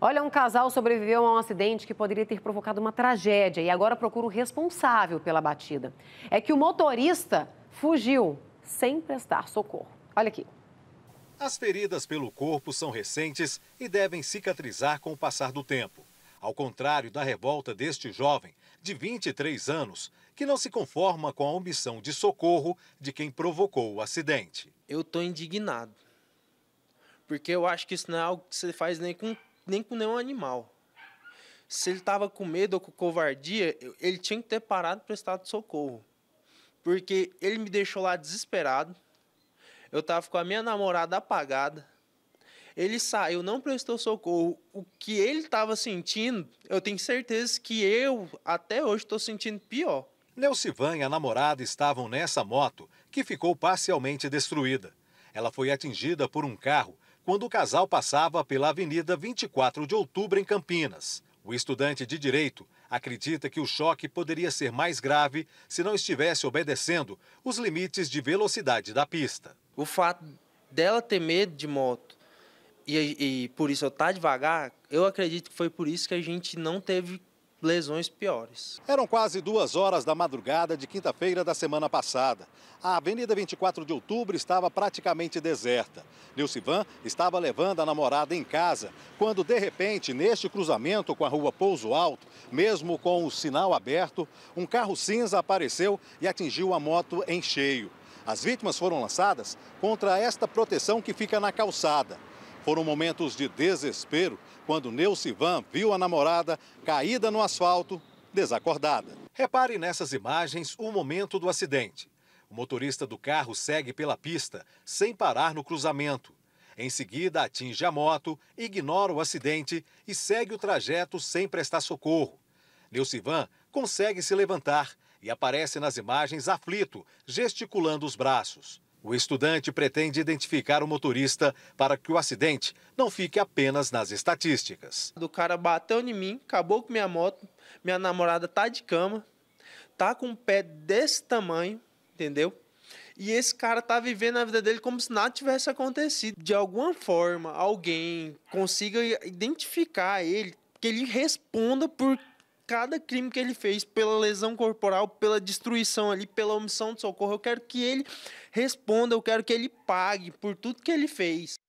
Olha, um casal sobreviveu a um acidente que poderia ter provocado uma tragédia e agora procura o responsável pela batida. É que o motorista fugiu sem prestar socorro. Olha aqui. As feridas pelo corpo são recentes e devem cicatrizar com o passar do tempo. Ao contrário da revolta deste jovem, de 23 anos, que não se conforma com a omissão de socorro de quem provocou o acidente. Eu estou indignado, porque eu acho que isso não é algo que você faz nem com nem com nenhum animal. Se ele estava com medo ou com covardia, ele tinha que ter parado estado prestado socorro. Porque ele me deixou lá desesperado. Eu estava com a minha namorada apagada. Ele saiu, não prestou socorro. O que ele estava sentindo, eu tenho certeza que eu, até hoje, estou sentindo pior. Nelcivan e a namorada estavam nessa moto, que ficou parcialmente destruída. Ela foi atingida por um carro quando o casal passava pela Avenida 24 de Outubro, em Campinas. O estudante de direito acredita que o choque poderia ser mais grave se não estivesse obedecendo os limites de velocidade da pista. O fato dela ter medo de moto e, e por isso eu estar tá devagar, eu acredito que foi por isso que a gente não teve lesões piores. Eram quase duas horas da madrugada de quinta-feira da semana passada. A Avenida 24 de Outubro estava praticamente deserta. Nilcivan estava levando a namorada em casa, quando de repente, neste cruzamento com a rua Pouso Alto, mesmo com o sinal aberto, um carro cinza apareceu e atingiu a moto em cheio. As vítimas foram lançadas contra esta proteção que fica na calçada. Foram momentos de desespero quando Neucivan viu a namorada caída no asfalto, desacordada. Repare nessas imagens o momento do acidente. O motorista do carro segue pela pista, sem parar no cruzamento. Em seguida, atinge a moto, ignora o acidente e segue o trajeto sem prestar socorro. Neucivan consegue se levantar e aparece nas imagens aflito, gesticulando os braços. O estudante pretende identificar o motorista para que o acidente não fique apenas nas estatísticas. O cara bateu em mim, acabou com minha moto, minha namorada tá de cama, tá com um pé desse tamanho, entendeu? E esse cara tá vivendo a vida dele como se nada tivesse acontecido. De alguma forma, alguém consiga identificar ele, que ele responda por cada crime que ele fez, pela lesão corporal, pela destruição ali, pela omissão de socorro. Eu quero que ele responda, eu quero que ele pague por tudo que ele fez.